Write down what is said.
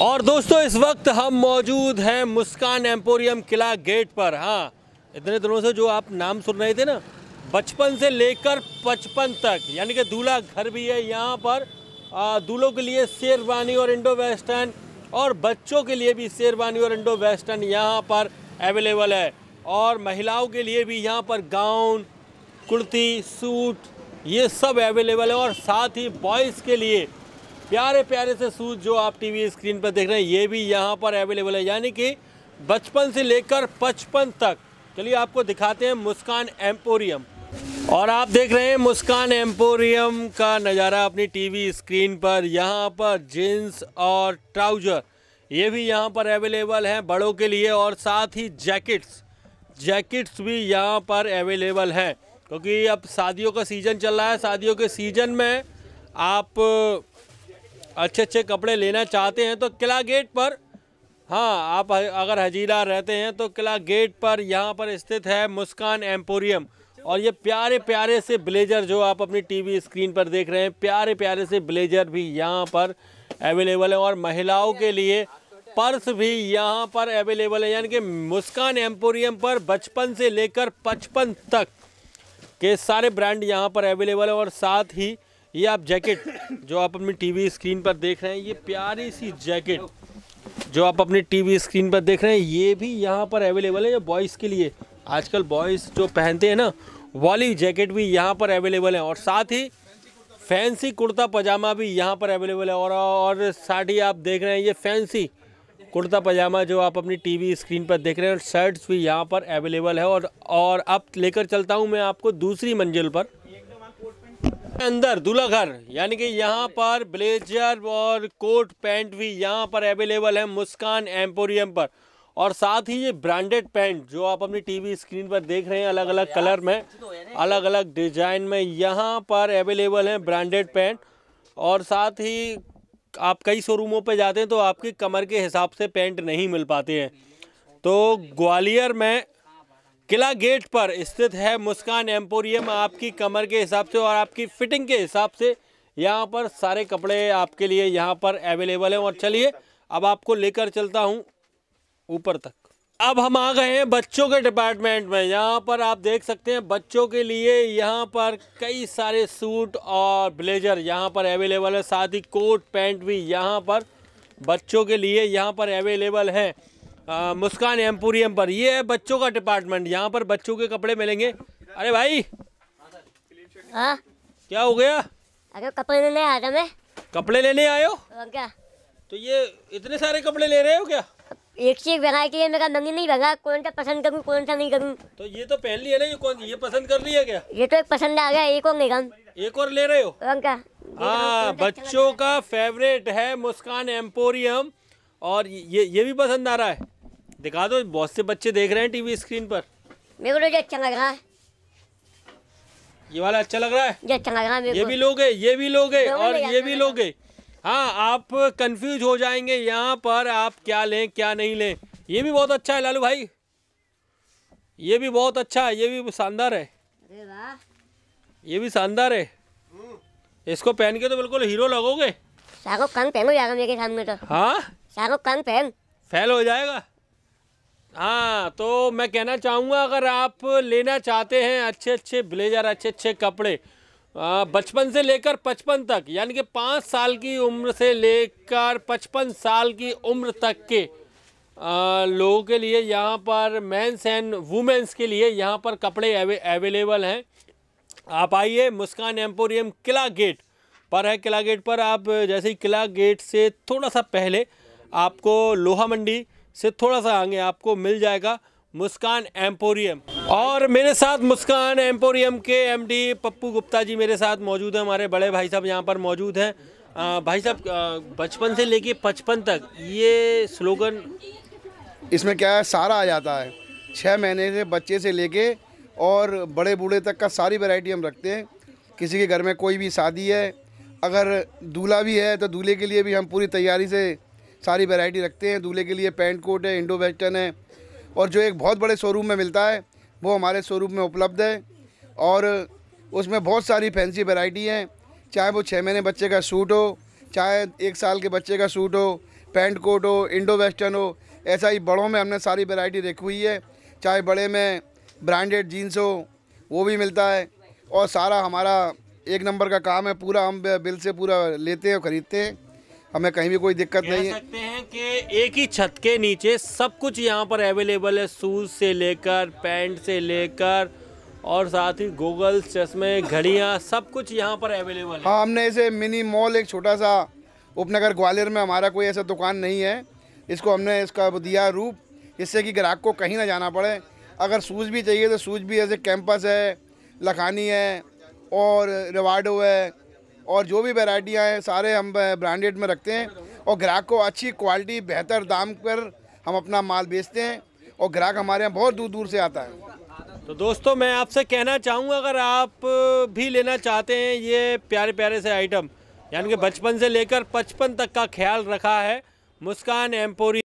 और दोस्तों इस वक्त हम मौजूद हैं मुस्कान एम्पोरियम किला गेट पर हाँ इतने दिनों से जो आप नाम सुन रहे थे ना बचपन से लेकर पचपन तक यानी कि दूल्हा घर भी है यहाँ पर दूल्हों के लिए शेरवानी और इंडो वेस्टर्न और बच्चों के लिए भी शेरवानी और इंडो वेस्टर्न यहाँ पर अवेलेबल है और महिलाओं के लिए भी यहाँ पर गाउन कुर्ती सूट ये सब अवेलेबल है और साथ ही बॉयज़ के लिए प्यारे प्यारे से सूज जो आप टीवी स्क्रीन पर देख रहे हैं ये भी यहाँ पर अवेलेबल है यानी कि बचपन से लेकर पचपन तक चलिए आपको दिखाते हैं मुस्कान एम्पोरियम और आप देख रहे हैं मुस्कान एम्पोरियम का नज़ारा अपनी टीवी स्क्रीन पर यहाँ पर जीन्स और ट्राउजर ये भी यहाँ पर अवेलेबल हैं बड़ों के लिए और साथ ही जैकेट्स जैकेट्स भी यहाँ पर अवेलेबल हैं क्योंकि अब शादियों का सीज़न चल रहा है शादियों के सीज़न में आप अच्छे अच्छे कपड़े लेना चाहते हैं तो किला गेट पर हाँ आप अगर हजीरा रहते हैं तो किला गेट पर यहाँ पर स्थित है मुस्कान एम्पोरियम और ये प्यारे प्यारे से ब्लेजर जो आप अपनी टीवी स्क्रीन पर देख रहे हैं प्यारे प्यारे से ब्लेजर भी यहाँ पर अवेलेबल है और महिलाओं के लिए पर्स भी यहाँ पर अवेलेबल है यानी कि मुस्कान एम्पोरियम पर बचपन से लेकर पचपन तक के सारे ब्रांड यहाँ पर अवेलेबल है और साथ ही ये आप जैकेट जो आप अपनी टीवी स्क्रीन पर देख रहे हैं ये प्यारी सी जैकेट जो आप अपनी टीवी स्क्रीन पर देख रहे हैं ये भी यहाँ पर अवेलेबल है बॉयज़ के लिए आजकल बॉयज़ जो पहनते हैं ना वाली जैकेट भी यहाँ पर अवेलेबल है और साथ ही फैंसी कुर्ता पजामा भी यहाँ पर अवेलेबल है और और साड़ी आप देख रहे हैं ये फैंसी कुर्ता पजामा जो आप अपनी टीवी स्क्रीन पर देख रहे हैं और शर्ट्स भी यहाँ पर अवेलेबल है और और अब लेकर चलता हूँ मैं आपको दूसरी मंजिल पर अंदर दूल्हा घर यानी कि यहाँ पर ब्लेजर और कोट पैंट भी यहाँ पर अवेलेबल है मुस्कान एम्पोरियम पर और साथ ही ये ब्रांडेड पैंट जो आप अपनी टीवी स्क्रीन पर देख रहे हैं अलग अलग कलर में अलग अलग डिजाइन में यहाँ पर अवेलेबल है ब्रांडेड पैंट और साथ ही आप कई शोरूमों पर जाते हैं तो आपकी कमर के हिसाब से पैंट नहीं मिल पाते हैं तो ग्वालियर में किला गेट पर स्थित है मुस्कान एम्पोरियम आपकी कमर के हिसाब से और आपकी फिटिंग के हिसाब से यहाँ पर सारे कपड़े आपके लिए यहाँ पर अवेलेबल हैं और चलिए अब आपको लेकर चलता हूँ ऊपर तक अब हम आ गए हैं बच्चों के डिपार्टमेंट में यहाँ पर आप देख सकते हैं बच्चों के लिए यहाँ पर कई सारे सूट और ब्लेजर यहाँ पर अवेलेबल है साथ ही कोट पैंट भी यहाँ पर बच्चों के लिए यहाँ पर अवेलेबल है मुस्कान एम्पोरियम पर ये है बच्चों का डिपार्टमेंट यहाँ पर बच्चों के कपड़े मिलेंगे अरे भाई आ? हाँ? क्या हो गया अरे कपड़े लेने आया मैं कपड़े लेने आयो क्या तो ये इतने सारे कपड़े ले रहे हो क्या एक से एक वेराइटी है मेरा नंगी नहीं भगा कौन सा पसंद करूँ कौन सा नहीं करूँ तो ये तो पहन लिया ना ये कौन ये पसंद कर लिया क्या ये तो एक पसंद आ गया एक और नहीं एक और ले रहे हो हाँ बच्चों का फेवरेट है मुस्कान एम्पोरियम और ये ये भी पसंद आ रहा है दिखा दो बहुत से बच्चे देख रहे हैं टीवी स्क्रीन पर मेरे को तो अच्छा लग रहा है ये वाला अच्छा लग रहा है ये अच्छा लग रहा है ये भी लोगे ये भी लोगे और ये भी लोगे हाँ आप कंफ्यूज हो जाएंगे यहाँ पर आप क्या लें क्या नहीं लें ये भी बहुत अच्छा है लालू भाई ये भी बहुत अच्छा है ये भी शानदार है ये भी शानदार है इसको पहन के तो बिल्कुल हीरो लगोगे शाहरुख खान पहनो जाएगा मेरे सामने तो हाँ शाहरुख खान पहन फेल हो जाएगा हाँ तो मैं कहना चाहूँगा अगर आप लेना चाहते हैं अच्छे अच्छे ब्लेजर अच्छे अच्छे कपड़े बचपन से लेकर पचपन तक यानी कि पाँच साल की उम्र से लेकर पचपन साल की उम्र तक के लोगों के लिए यहाँ पर मेंस एंड वुमेंस के लिए यहाँ पर कपड़े अवेलेबल हैं आप आइए मुस्कान एम्पोरियम किला गेट पर है किला गेट पर आप जैसे ही किला गेट से थोड़ा सा पहले आपको लोहा मंडी से थोड़ा सा आगे आपको मिल जाएगा मुस्कान एम्पोरियम और मेरे साथ मुस्कान एम्पोरियम के एमडी पप्पू गुप्ता जी मेरे साथ मौजूद हैं हमारे बड़े भाई साहब यहाँ पर मौजूद हैं भाई साहब बचपन से लेके पचपन तक ये स्लोगन इसमें क्या है सारा आ जाता है छः महीने से बच्चे से लेके और बड़े बूढ़े तक का सारी वेराइटी हम रखते हैं किसी के घर में कोई भी शादी है अगर दूल्हा भी है तो दूल्हे के लिए भी हम पूरी तैयारी से सारी वैरायटी रखते हैं दूल्हे के लिए पैंट कोट है इंडो वेस्टर्न है और जो एक बहुत बड़े शोरूम में मिलता है वो हमारे शोरूम में उपलब्ध है और उसमें बहुत सारी फैंसी वेराइटी हैं चाहे वो छः महीने बच्चे का सूट हो चाहे एक साल के बच्चे का सूट हो पैंट कोट हो इंडो वेस्टर्न हो ऐसा ही बड़ों में हमने सारी वेराइटी रखी हुई है चाहे बड़े में ब्रांडेड जीन्स हो वो भी मिलता है और सारा हमारा एक नंबर का काम है पूरा हम बिल से पूरा लेते हैं और ख़रीदते हैं हमें कहीं भी कोई दिक्कत नहीं है सकते हैं कि एक ही छत के नीचे सब कुछ यहाँ पर अवेलेबल है शूज से लेकर पैंट से लेकर और साथ ही गोगल्स चश्मे घड़ियाँ सब कुछ यहाँ पर अवेलेबल है हाँ हमने ऐसे मिनी मॉल एक छोटा सा उपनगर ग्वालियर में हमारा कोई ऐसा दुकान नहीं है इसको हमने इसका दिया रूप इससे कि ग्राहक को कहीं ना जाना पड़े अगर शूज़ भी चाहिए तो शूज़ भी ऐसे कैंपस है लखानी है और रिवार्डो है और जो भी वेराइटियाँ हैं सारे हम ब्रांडेड में रखते हैं और ग्राहक को अच्छी क्वालिटी बेहतर दाम पर हम अपना माल बेचते हैं और ग्राहक हमारे यहाँ बहुत दूर दूर से आता है तो दोस्तों मैं आपसे कहना चाहूँगा अगर आप भी लेना चाहते हैं ये प्यारे प्यारे से आइटम यानी कि बचपन से लेकर पचपन तक का ख्याल रखा है मुस्कान एम्पोरी